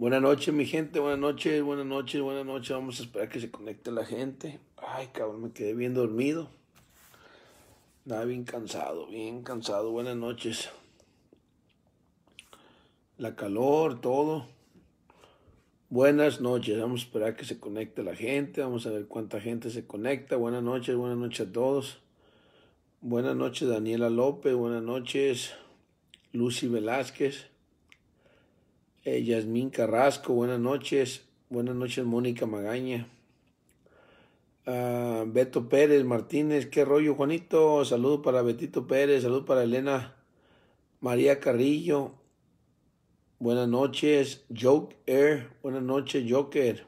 Buenas noches, mi gente. Buenas noches, buenas noches, buenas noches. Vamos a esperar que se conecte la gente. Ay, cabrón, me quedé bien dormido. Nada, bien cansado, bien cansado. Buenas noches. La calor, todo. Buenas noches. Vamos a esperar que se conecte la gente. Vamos a ver cuánta gente se conecta. Buenas noches, buenas noches a todos. Buenas noches, Daniela López. Buenas noches, Lucy Velázquez. Eh, Yasmín Carrasco, buenas noches. Buenas noches, Mónica Magaña. Ah, Beto Pérez Martínez, qué rollo, Juanito. saludos para Betito Pérez, saludos para Elena María Carrillo. Buenas noches, Joker, eh, Buenas noches, Joker.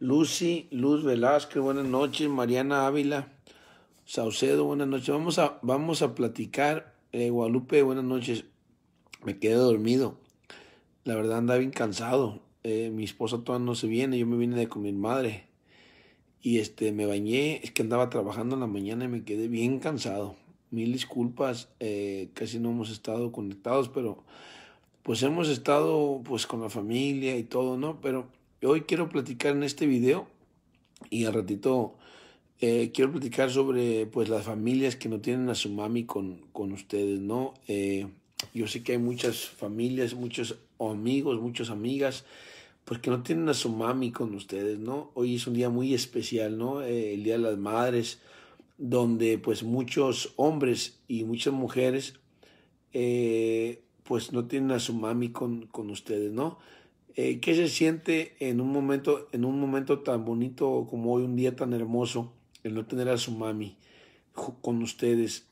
Lucy, Luz Velázquez, buenas noches. Mariana Ávila, Saucedo, buenas noches. Vamos a, vamos a platicar. Eh, Guadalupe, buenas noches. Me quedé dormido. La verdad andaba bien cansado. Eh, mi esposa todavía no se viene, yo me vine de con mi madre. Y este, me bañé, es que andaba trabajando en la mañana y me quedé bien cansado. Mil disculpas, eh, casi no hemos estado conectados, pero pues hemos estado pues con la familia y todo, ¿no? Pero hoy quiero platicar en este video y al ratito eh, quiero platicar sobre pues las familias que no tienen a su mami con, con ustedes, ¿no? Yo sé que hay muchas familias, muchos amigos, muchas amigas, pues que no tienen a su mami con ustedes, ¿no? Hoy es un día muy especial, ¿no? Eh, el Día de las Madres, donde pues muchos hombres y muchas mujeres, eh, pues no tienen a su mami con, con ustedes, ¿no? Eh, ¿Qué se siente en un momento, en un momento tan bonito como hoy, un día tan hermoso, el no tener a su mami con ustedes?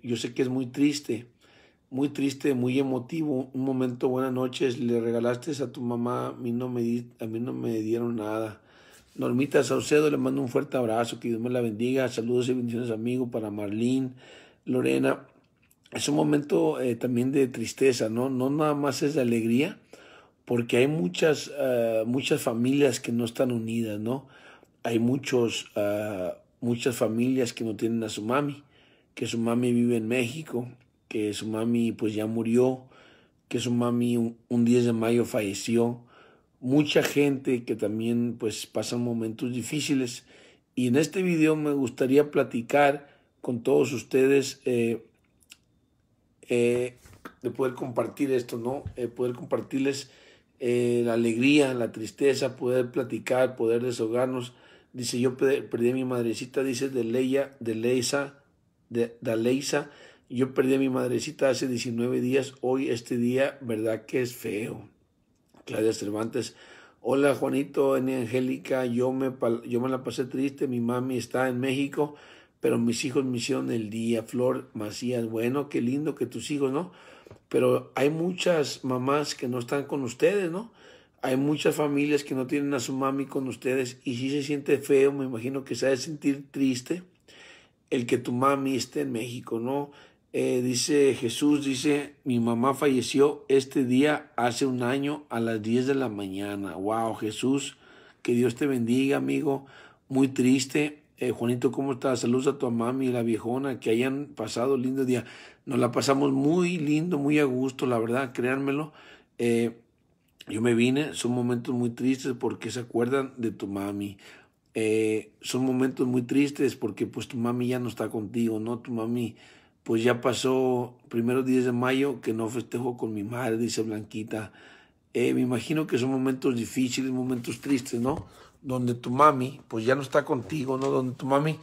yo sé que es muy triste muy triste, muy emotivo. Un momento, buenas noches, le regalaste a tu mamá, a mí no me, a mí no me dieron nada. Normita Saucedo, le mando un fuerte abrazo, que Dios me la bendiga. Saludos y bendiciones, amigo, para Marlene, Lorena. Es un momento eh, también de tristeza, ¿no? No nada más es de alegría, porque hay muchas, eh, muchas familias que no están unidas, ¿no? Hay muchos, ah, muchas familias que no tienen a su mami, que su mami vive en México, que su mami pues ya murió, que su mami un, 10 de mayo falleció. Mucha gente que también pues pasa momentos difíciles y en este video me gustaría platicar con todos ustedes eh, eh, de poder compartir esto, ¿no? Eh, poder compartirles la alegría, la tristeza, poder platicar, poder desahogarnos. Dice, yo perdí a mi madrecita, dice, de Leia, de Leisa, de, de Leisa, yo perdí a mi madrecita hace 19 días, hoy este día, ¿verdad que es feo? Claudia Cervantes, hola Juanito, en Angélica, yo me, yo me la pasé triste, mi mami está en México, pero mis hijos me hicieron el día. Flor Macías, bueno, qué lindo que tus hijos, ¿no? Pero hay muchas mamás que no están con ustedes, ¿no? Hay muchas familias que no tienen a su mami con ustedes y si se siente feo, me imagino que se ha sentir triste el que tu mami esté en México, ¿no? eh, dice Jesús, dice, mi mamá falleció este día hace un año a las 10 de la mañana. Wow, Jesús, que Dios te bendiga, amigo. Muy triste. Eh, Juanito, ¿cómo estás? Saludos a tu y la viejona, que hayan pasado lindo día. Nos la pasamos muy lindo, muy a gusto, la verdad, créanmelo. Eh, yo me vine, son momentos muy tristes porque se acuerdan de tu mami. Eh, son momentos muy tristes porque pues tu mami ya no está contigo, ¿no? Tu mami pues ya pasó primeros días de mayo que no festejo con mi madre, dice Blanquita. Eh, me imagino que son momentos difíciles, momentos tristes, ¿no? Donde tu mami, pues ya no está contigo, ¿no? Donde tu mami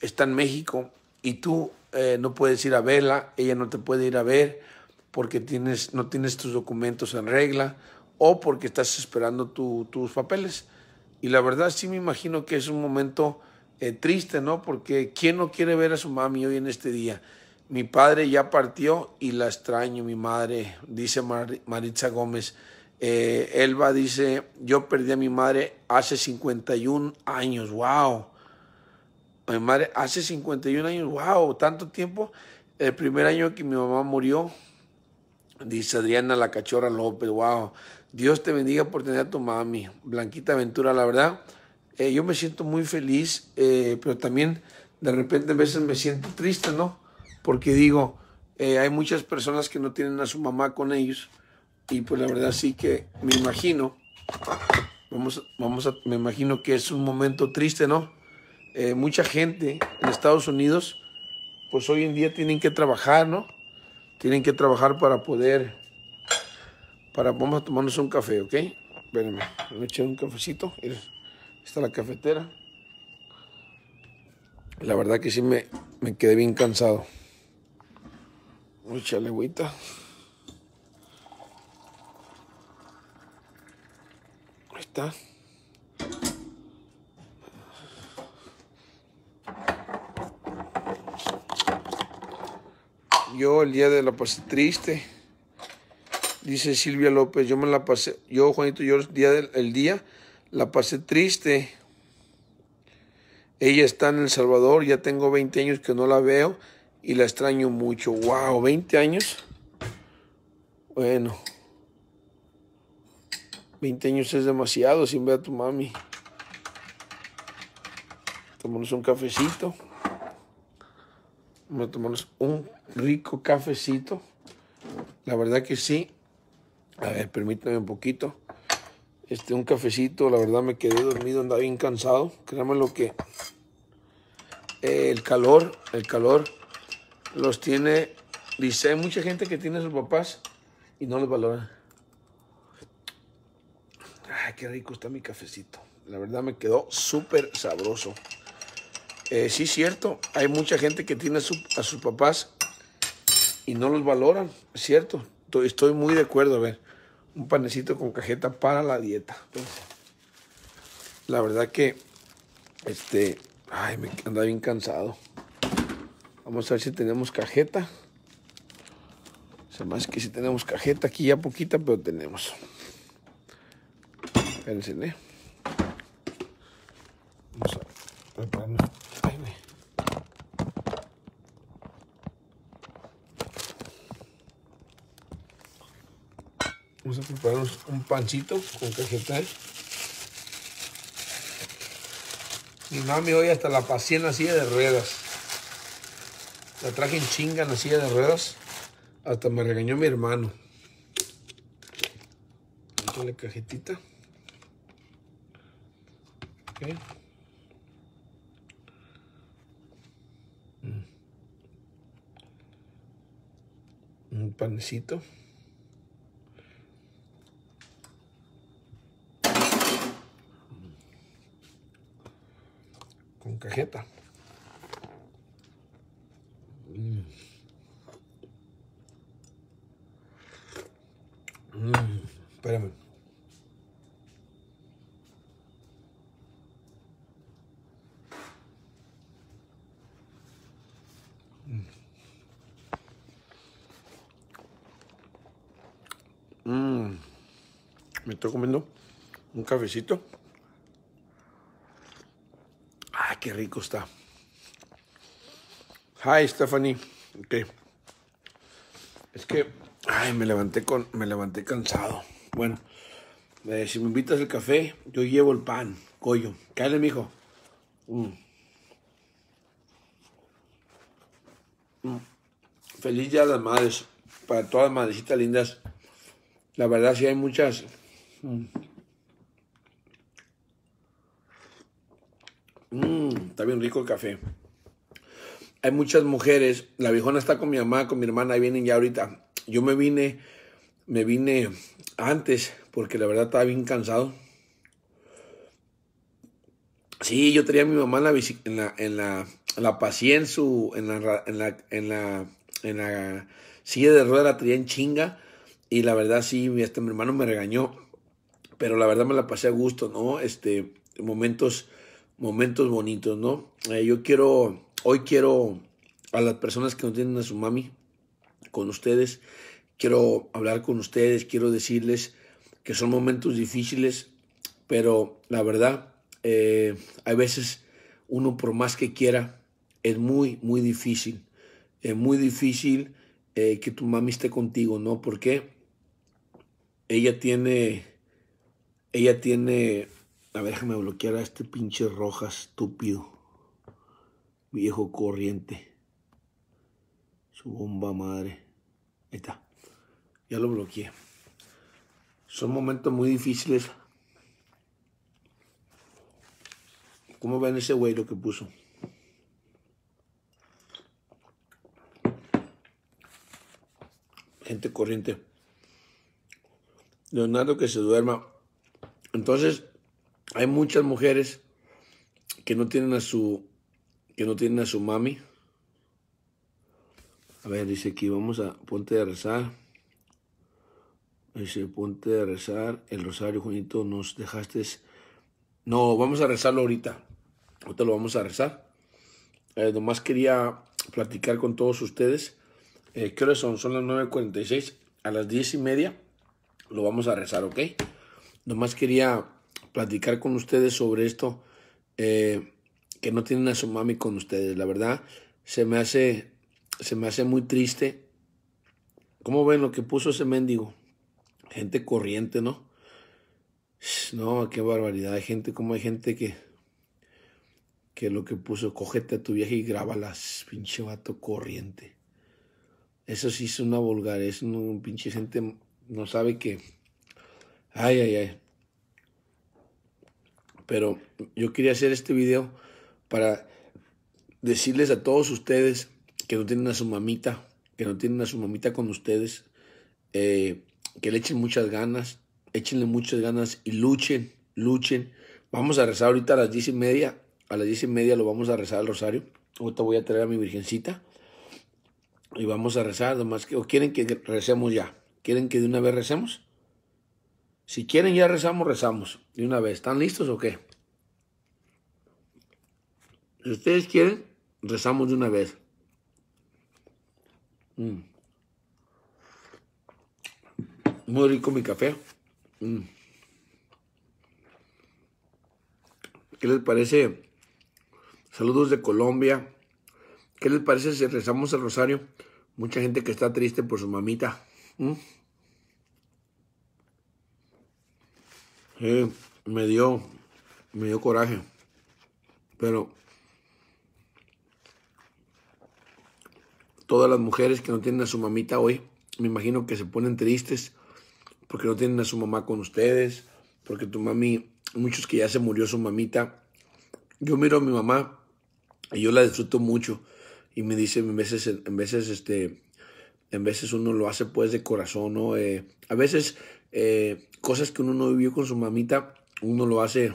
está en México y tú eh, no puedes ir a verla, ella no te puede ir a ver porque tienes, no tienes tus documentos en regla o porque estás esperando tus papeles. Y la verdad sí me imagino que es un momento eh, triste, ¿no? Porque ¿quién no quiere ver a su mami hoy en este día? Mi padre ya partió y la extraño, mi madre, dice Maritza Gómez. Eh, Elba dice, yo perdí a mi madre hace 51 años, wow. Mi madre hace 51 años, wow, tanto tiempo. El primer año que mi mamá murió, dice Adriana La Cachorra López, wow. Dios te bendiga por tener a tu mami, Blanquita Ventura, la verdad. Eh, yo me siento muy feliz, eh, pero también de repente a veces me siento triste, ¿no? porque digo, eh, hay muchas personas que no tienen a su mamá con ellos y pues la verdad sí que me imagino, vamos, vamos a, me imagino que es un momento triste, ¿no? Eh, mucha gente en Estados Unidos, pues hoy en día tienen que trabajar, ¿no? Tienen que trabajar para poder, para, vamos a tomarnos un café, ¿ok? Espérenme, me eché un cafecito, está la cafetera. La verdad que sí me, me quedé bien cansado. Mucha legüita. Ahí está. Yo el día de la pasé triste. Dice Silvia López, yo me la pasé, yo Juanito, yo el día, del, día la pasé triste. Ella está en El Salvador, ya tengo 20 años que no la veo y la extraño mucho. ¡Wow! ¿20 años? Bueno. 20 años es demasiado sin ver a tu mami. Tomamos un cafecito. Vamos a tomarnos un rico cafecito. La verdad que sí. A ver, permítame un poquito. Este, un cafecito, la verdad me quedé dormido, andaba bien cansado. Créanme lo que. el calor, el calor los tiene, dice, hay mucha gente que tiene a sus papás y no los valora. Ay, qué rico está mi cafecito. La verdad me quedó súper sabroso. Eh, sí, cierto, hay mucha gente que tiene a, sus papás y no los valoran, cierto. Estoy, muy de acuerdo, a ver, un panecito con cajeta para la dieta. Pues. la verdad que, este, ay, me anda bien cansado. Vamos a ver si tenemos cajeta. Se más que si tenemos cajeta aquí ya poquita, pero tenemos. Espérense, ¿eh? Vamos a prepararnos. Vamos a prepararnos un pancito con cajetal. ¿eh? Mi mami hoy hasta la paciencia en silla de ruedas. La traje en chinga en la silla de ruedas. Hasta me regañó mi hermano. la cajetita. Mm. Un panecito. Con cajeta. Mm, espérame. Me estoy comiendo un cafecito. Ah, qué rico está. Hi, Stephanie. okay Es que Ay, me levanté con, me levanté cansado. Bueno, eh, si me invitas el café, yo llevo el pan, coyo. Cállate, mijo. Mm. Mm. Feliz día las madres, para todas las madrecitas lindas. La verdad sí hay muchas. Mm. está bien rico el café. Hay muchas mujeres. La viejona está con mi mamá, con mi hermana, Ahí vienen ya ahorita yo me vine, me vine antes porque la verdad estaba bien cansado. Sí, yo tenía a mi mamá en la, en la, en la, en en en la, en la, silla de rueda la tenía en chinga. Y la verdad sí, este, mi hermano me regañó, pero la verdad me la pasé a gusto, ¿no? Este, momentos, momentos bonitos, ¿no? Eh, yo quiero, hoy quiero a las personas que no tienen a su mami, con ustedes, quiero hablar con ustedes, quiero decirles que son momentos difíciles, pero la verdad, hay eh, veces uno por más que quiera, es muy, muy difícil. Es muy difícil eh, que tu mami esté contigo, ¿no? Porque ella tiene, ella tiene, a ver, déjame bloquear a este pinche roja estúpido, viejo corriente, su bomba madre. Ahí está. Ya lo bloqueé. Son momentos muy difíciles. ¿Cómo ven ese güey lo que puso? Gente corriente. Leonardo que se duerma. Entonces, hay muchas mujeres que no tienen a su que no tienen a su mami a ver, dice aquí, vamos a ponte a rezar. Dice, ponte a rezar el rosario, Juanito, nos dejaste. No, vamos a rezarlo ahorita. Ahorita lo vamos a rezar. Eh, nomás quería platicar con todos ustedes. Eh, ¿Qué hora son? Son las 9.46. A las 10 y media lo vamos a rezar, ¿ok? Nomás quería platicar con ustedes sobre esto. Eh, que no tienen a su mami con ustedes. La verdad, se me hace se me hace muy triste. ¿Cómo ven lo que puso ese mendigo? Gente corriente, ¿no? No, qué barbaridad. Hay gente como hay gente que, que lo que puso, cógete a tu vieja y grábalas, pinche vato corriente. Eso sí es una vulgar, es un, pinche gente, no sabe que... Ay, ay, ay. Pero yo quería hacer este video para decirles a todos ustedes que no tienen a su mamita, que no tienen a su mamita con ustedes, eh, que le echen muchas ganas, échenle muchas ganas y luchen, luchen. Vamos a rezar ahorita a las diez y media, a las diez y media lo vamos a rezar al rosario. Ahorita voy a traer a mi virgencita y vamos a rezar, nomás que, o quieren que recemos ya, quieren que de una vez recemos. Si quieren ya rezamos, rezamos de una vez. ¿Están listos o qué? Si ustedes quieren, rezamos de una vez. Mm. Muy rico mi café. Mm. ¿Qué les parece? Saludos de Colombia. ¿Qué les parece si rezamos el rosario? Mucha gente que está triste por su mamita. Mm. me dio, me dio coraje. Pero todas las mujeres que no tienen a su mamita hoy, me imagino que se ponen tristes porque no tienen a su mamá con ustedes, porque tu mami, muchos que ya se murió su mamita. Yo miro a mi mamá y yo la disfruto mucho y me dice en veces, en veces este, en veces uno lo hace pues de corazón, ¿no? Eh, a veces eh, cosas que uno no vivió con su mamita, uno lo hace,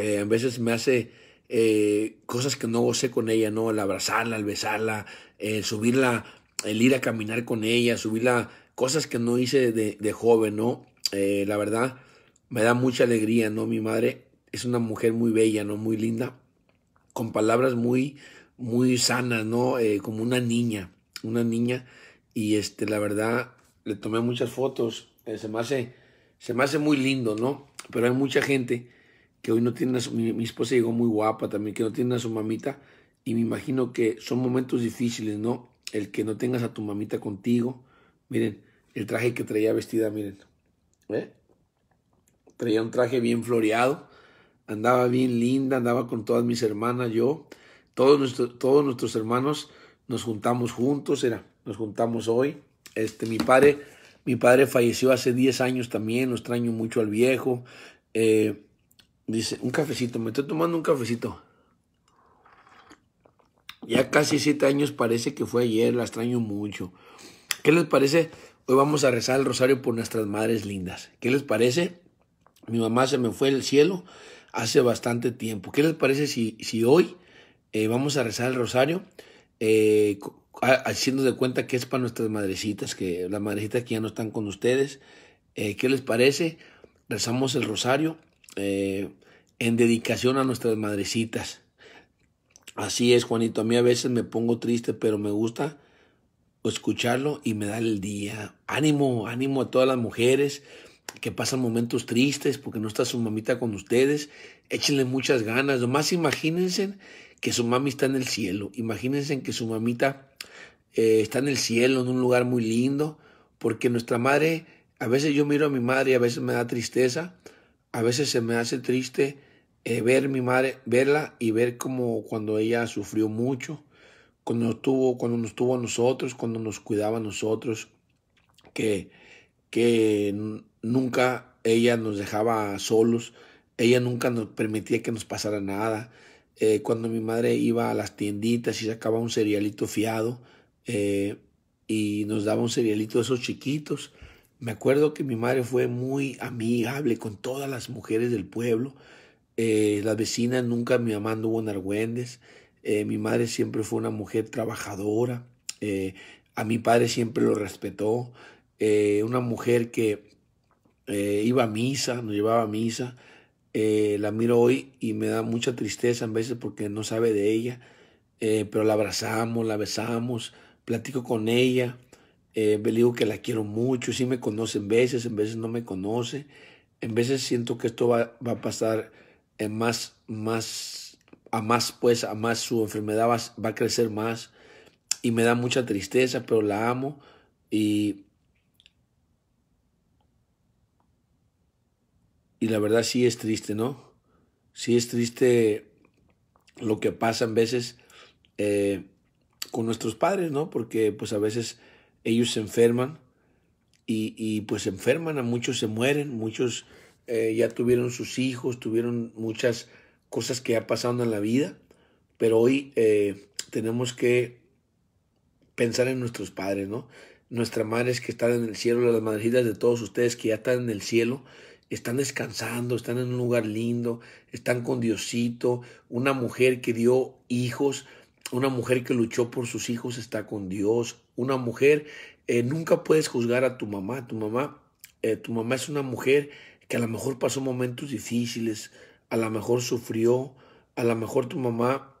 eh, en a veces me hace eh, cosas que no gocé con ella, ¿no? El abrazarla, el besarla, el subirla, el ir a caminar con ella, subirla, cosas que no hice de, joven, ¿no? Eh, la verdad, me da mucha alegría, ¿no? Mi madre es una mujer muy bella, ¿no? Muy linda, con palabras muy, muy sanas, ¿no? Eh, como una niña, una niña. Y este, la verdad, le tomé muchas fotos. se, me hace, se me hace muy lindo, ¿no? Pero hay mucha gente que hoy no tiene, mi, esposa llegó muy guapa también, que no tiene a su mamita, y me imagino que son momentos difíciles, ¿no? El que no tengas a tu mamita contigo, miren, el traje que traía vestida, miren, ¿eh? Traía un traje bien floreado, andaba bien linda, andaba con todas mis hermanas, yo, todos, todos nuestros hermanos nos juntamos juntos, era, nos juntamos hoy, este, mi padre, mi padre falleció hace 10 años también, lo extraño mucho al viejo, eh, Dice, un cafecito, me estoy tomando un cafecito. Ya casi siete años parece que fue ayer, la extraño mucho. ¿Qué les parece? Hoy vamos a rezar el rosario por nuestras madres lindas. ¿Qué les parece? Mi mamá se me fue del cielo hace bastante tiempo. ¿Qué les parece si, si hoy eh, vamos a rezar el rosario eh, haciendo de cuenta que es para nuestras madrecitas, que las madrecitas que ya no están con ustedes? Eh, ¿Qué les parece? Rezamos el rosario eh, en dedicación a nuestras madrecitas. Así es, Juanito. A mí a veces me pongo triste, pero me gusta escucharlo y me da el día. Ánimo, ánimo a todas las mujeres que pasan momentos tristes porque no está su mamita con ustedes. Échenle muchas ganas. más imagínense que su mami está en el cielo. Imagínense que su mamita eh, está en el cielo, en un lugar muy lindo, porque nuestra madre, a veces yo miro a mi madre y a veces me da tristeza a veces se me hace triste eh, ver mi madre, verla y ver como cuando ella sufrió mucho, cuando tuvo, cuando nos tuvo a nosotros, cuando nos cuidaba a nosotros, que, que nunca ella nos dejaba solos, ella nunca nos permitía que nos pasara nada. Eh, cuando mi madre iba a las tienditas y sacaba un cerealito fiado eh, y nos daba un cerealito de esos chiquitos, me acuerdo que mi madre fue muy amigable con todas las mujeres del pueblo. Eh, las vecinas nunca mi mamá anduvo en argüendes. Eh, mi madre siempre fue una mujer trabajadora. Eh, a mi padre siempre lo respetó. una mujer que iba a misa, nos llevaba a misa. la miro hoy y me da mucha tristeza a veces porque no sabe de ella. pero la abrazamos, la besamos, platico con ella. Eh, le digo que la quiero mucho, sí me conoce en veces, en veces no me conoce, en veces siento que esto va, a pasar en más, más, a más, pues, a más su enfermedad va, a crecer más y me da mucha tristeza, pero la amo y, y la verdad sí es triste, ¿no? Sí es triste lo que pasa en veces eh, con nuestros padres, ¿no? Porque pues a veces ellos se enferman y, pues se enferman, a muchos se mueren, muchos eh, ya tuvieron sus hijos, tuvieron muchas cosas que ya pasaron en la vida, pero hoy eh, tenemos que pensar en nuestros padres, ¿no? Nuestras madres que están en el cielo, las madrecitas de todos ustedes que ya están en el cielo, están descansando, están en un lugar lindo, están con Diosito, una mujer que dio hijos, una mujer que luchó por sus hijos está con Dios. Una mujer, eh, nunca puedes juzgar a tu mamá. Tu mamá, eh, tu mamá es una mujer que a lo mejor pasó momentos difíciles, a lo mejor sufrió, a lo mejor tu mamá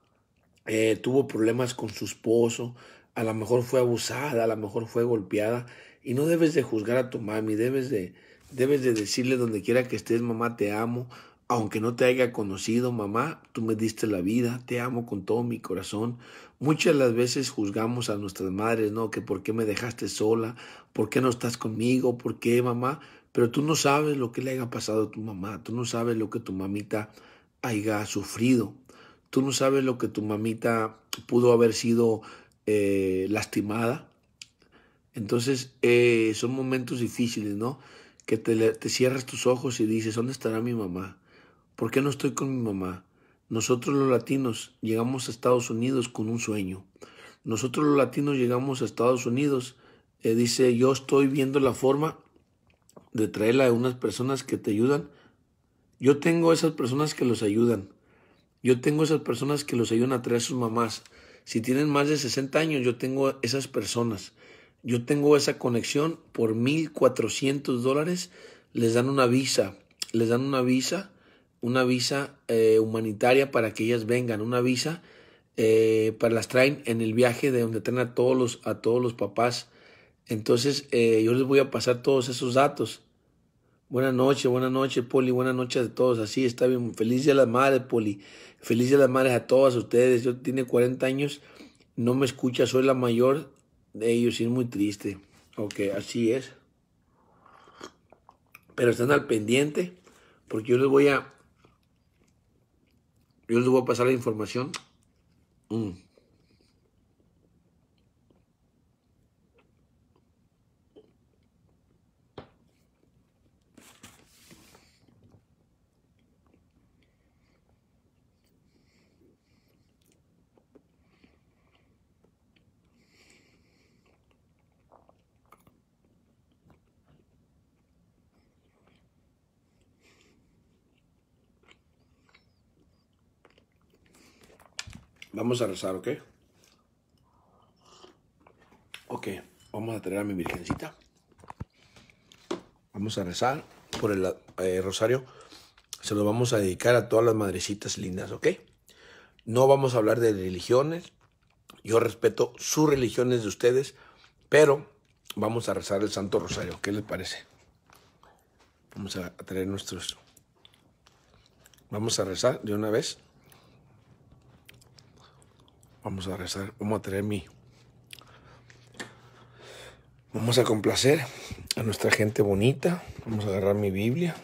eh, tuvo problemas con su esposo, a lo mejor fue abusada, a lo mejor fue golpeada. Y no debes de juzgar a tu mami, debes de, debes de decirle donde quiera que estés, mamá, te amo, aunque no te haya conocido, mamá, tú me diste la vida, te amo con todo mi corazón. Muchas de las veces juzgamos a nuestras madres, ¿no? Que por qué me dejaste sola, por qué no estás conmigo, por qué, mamá. Pero tú no sabes lo que le haya pasado a tu mamá, tú no sabes lo que tu mamita haya sufrido, tú no sabes lo que tu mamita pudo haber sido eh, lastimada. Entonces, eh, son momentos difíciles, ¿no? Que te cierras tus ojos y dices, ¿dónde estará mi mamá? ¿Por qué no estoy con mi mamá? Nosotros los latinos llegamos a Estados Unidos con un sueño. Nosotros los latinos llegamos a Estados Unidos. Eh, dice, yo estoy viendo la forma de traerla a unas personas que te ayudan. Yo tengo esas personas que los ayudan. Yo tengo esas personas que los ayudan a traer sus mamás. Si tienen más de 60 años, yo tengo esas personas. Yo tengo esa conexión por 1.400 dólares. Les dan una visa. Les dan una visa una visa eh, humanitaria para que ellas vengan, una visa eh, para las traen en el viaje de donde traen a todos los, a todos los papás. Entonces eh, yo les voy a pasar todos esos datos. Buenas noches, buenas noches, Poli, buenas noches a todos. Así está bien. Feliz de las madres, Poli. Feliz de las madres a todas ustedes. Yo tiene 40 años, no me escucha, soy la mayor de ellos y es muy triste. Ok, así es. Pero están al pendiente porque yo les voy a yo les voy a pasar la información. Mm. Vamos a rezar, ¿ok? Ok, vamos a traer a mi virgencita. Vamos a rezar por el eh, rosario. Se lo vamos a dedicar a todas las madrecitas lindas, ¿ok? No vamos a hablar de religiones. Yo respeto sus religiones de ustedes, pero vamos a rezar el Santo Rosario. ¿Qué les parece? Vamos a traer nuestros... Vamos a rezar de una vez. Vamos a rezar, vamos a traer mi... Vamos a complacer a nuestra gente bonita. Vamos a agarrar mi Biblia.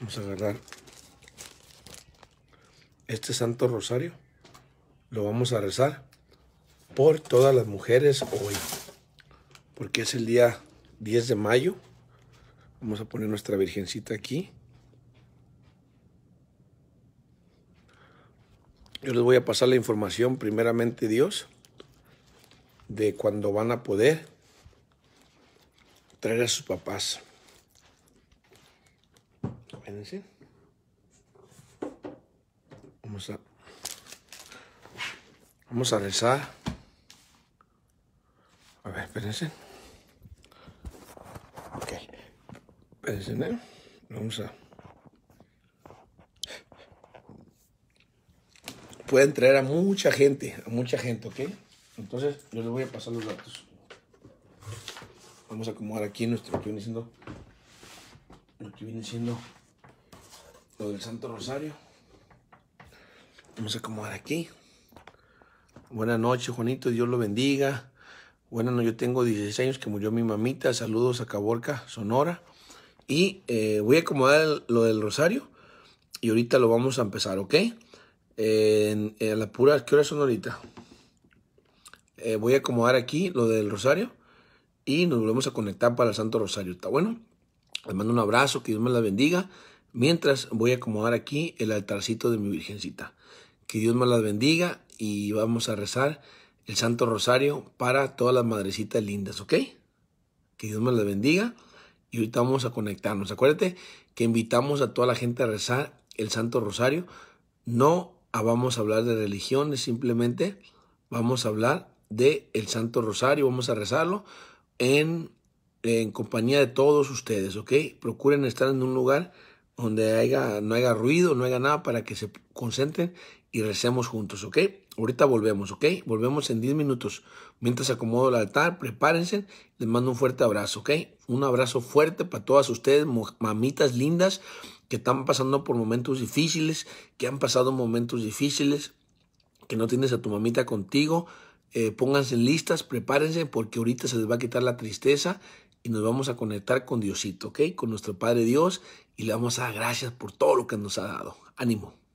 Vamos a agarrar este Santo Rosario. Lo vamos a rezar por todas las mujeres hoy. Porque es el día 10 de mayo. Vamos a poner nuestra Virgencita aquí. Yo les voy a pasar la información, primeramente Dios, de cuando van a poder traer a sus papás. Espérense. Vamos a, vamos a rezar. A ver, espérense. Ok. Espérense, ¿eh? Vamos a... pueden traer a mucha gente, a mucha gente, ¿ok? Entonces, yo les voy a pasar los datos. Vamos a acomodar aquí nuestro que viene siendo lo lo del Santo Rosario. Vamos a acomodar aquí. Buenas noches, Juanito, Dios lo bendiga. Bueno, no, yo tengo 16 años que murió mi mamita. Saludos a Caborca, Sonora. Y eh, voy a acomodar lo del rosario. Y ahorita lo vamos a empezar, ¿ok? en, la pura, ¿qué hora son ahorita? Eh, voy a acomodar aquí lo del rosario y nos volvemos a conectar para el Santo Rosario. ¿Está bueno? Les mando un abrazo, que Dios me la bendiga. Mientras voy a acomodar aquí el altarcito de mi Virgencita. Que Dios me las bendiga y vamos a rezar el Santo Rosario para todas las madrecitas lindas, ¿ok? Que Dios me las bendiga y ahorita vamos a conectarnos. Acuérdate que invitamos a toda la gente a rezar el Santo Rosario. No vamos a hablar de religiones, simplemente vamos a hablar de el Santo Rosario, vamos a rezarlo en, compañía de todos ustedes, ¿ok? Procuren estar en un lugar donde no haya ruido, no haya nada para que se concentren y recemos juntos, ¿ok? Ahorita volvemos, ¿ok? Volvemos en 10 minutos. Mientras acomodo el altar, prepárense. Les mando un fuerte abrazo, ¿ok? Un abrazo fuerte para todas ustedes, mamitas lindas que están pasando por momentos difíciles, que han pasado momentos difíciles, que no tienes a tu mamita contigo, eh, pónganse listas, prepárense porque ahorita se les va a quitar la tristeza y nos vamos a conectar con Diosito, ¿ok? Con nuestro Padre Dios y le vamos a dar gracias por todo lo que nos ha dado. Ánimo.